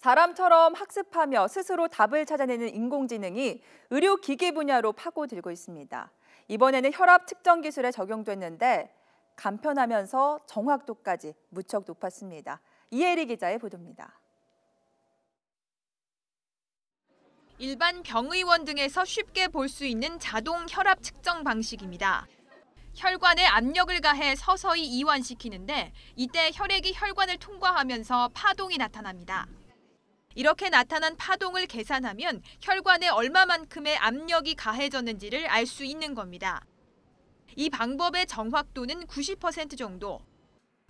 사람처럼 학습하며 스스로 답을 찾아내는 인공지능이 의료 기계 분야로 파고들고 있습니다. 이번에는 혈압 측정 기술에 적용됐는데 간편하면서 정확도까지 무척 높았습니다. 이혜리 기자의 보도입니다. 일반 병의원 등에서 쉽게 볼 수 있는 자동 혈압 측정 방식입니다. 혈관에 압력을 가해 서서히 이완시키는데 이때 혈액이 혈관을 통과하면서 파동이 나타납니다. 이렇게 나타난 파동을 계산하면 혈관에 얼마만큼의 압력이 가해졌는지를 알 수 있는 겁니다. 이 방법의 정확도는 90% 정도.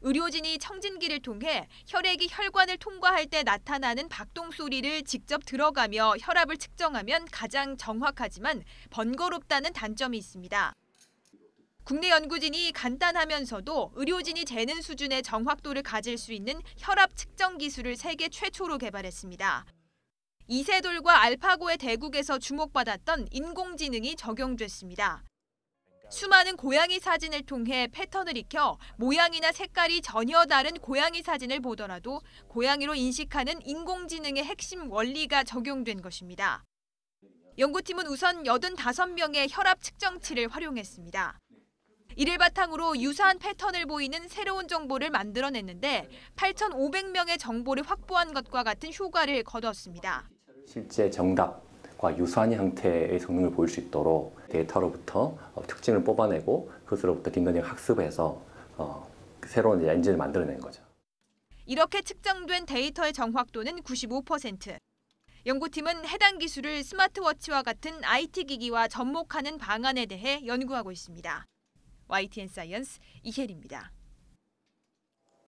의료진이 청진기를 통해 혈액이 혈관을 통과할 때 나타나는 박동 소리를 직접 들어가며 혈압을 측정하면 가장 정확하지만 번거롭다는 단점이 있습니다. 국내 연구진이 간단하면서도 의료진이 재는 수준의 정확도를 가질 수 있는 혈압 측정 기술을 세계 최초로 개발했습니다. 이세돌과 알파고의 대국에서 주목받았던 인공지능이 적용됐습니다. 수많은 고양이 사진을 통해 패턴을 익혀 모양이나 색깔이 전혀 다른 고양이 사진을 보더라도 고양이로 인식하는 인공지능의 핵심 원리가 적용된 것입니다. 연구팀은 우선 85명의 혈압 측정치를 활용했습니다. 이를 바탕으로 유사한 패턴을 보이는 새로운 정보를 만들어냈는데 8,500명의 정보를 확보한 것과 같은 효과를 거뒀습니다. 실제 정답과 유사한 형태의 성능을 보일 수 있도록 데이터로부터 어, 특징을 뽑아내고 그것으로부터 딩거딩 학습해서 어, 새로운 엔진을 만들어낸 거죠. 이렇게 측정된 데이터의 정확도는 95%. 연구팀은 해당 기술을 스마트워치와 같은 IT 기기와 접목하는 방안에 대해 연구하고 있습니다. YTN 사이언스 이혜리입니다.